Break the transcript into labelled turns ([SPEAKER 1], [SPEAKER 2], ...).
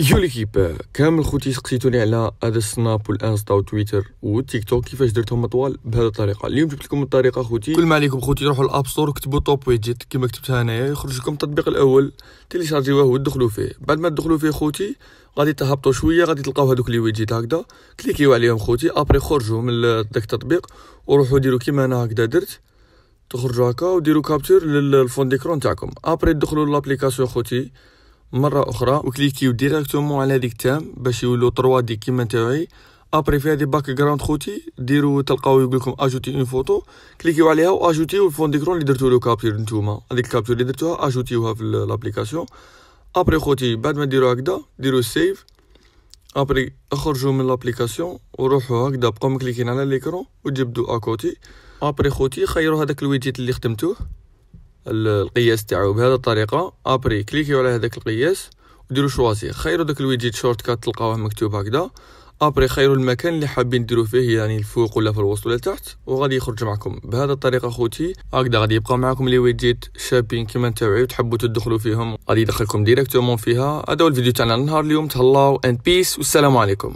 [SPEAKER 1] يو ليكيب كامل خوتي سقسيتوني على هذا السناب والانستا وتويتر والتيك توك كيفاش درتهم طوال بهذه الطريقه اليوم جبت لكم الطريقه خوتي كل ما عليكم خوتي تروحوا للاب ستور وكتبوا توب ويجيت كما كتبتها انايا يخرج لكم التطبيق الاول تيليشارجيوه وتدخلوا فيه بعد ما تدخلوا فيه خوتي غادي تهبطوا شويه غادي تلقاو هذوك لي ويجيت هكذا كليكيو عليهم خوتي ابري خرجوا من داك التطبيق وروحوا ديروا كيما انا هكذا درت تخرجوا هكا وديروا كابتور للفون ديكرون تاعكم ابري دخلوا لابليكاسيون خوتي مره اخرى وكليكيو ديريكتومون على هذيك التام باش يولو 3 دي كيما تاعي ابري في هذه باك جراوند خوتي ديروا تلقاو يقول لكم اجوتي اون فوتو كليكيو عليها واجوتيو الفون ديكرون اللي درتو لو كابتور نتوما هذيك الكابتور اللي درتوها اجوتيوها في لابليكاسيون ابري خوتي بعد ما ديروا هكذا ديروا سيف ابري اخرجوا من لابليكاسيون وروحوا هكذا بقاو مكليكين على ليكرون وجبدوا اكوتي ابري خوتي خيروا هذاك الويجيت اللي خدمتوه القياس تاعو بهذه الطريقه ابري كليكيو على هذاك القياس وديروا شوازي خيروا داك الويدجيت شورت كات تلقاوه مكتوب هكذا ابري خيروا المكان اللي حابين ديروا فيه يعني الفوق ولا في الوسط ولا تحت وغادي يخرج معكم بهذا الطريقه خوتي هكذا غادي يبقى معكم لي ويدجيت شابين كيما نتاوعي وتحبوا تدخلوا فيهم غادي يدخلكم ديريكتومون فيها هذا هو الفيديو تاعنا النهار اليوم تهلاو اند بيس والسلام عليكم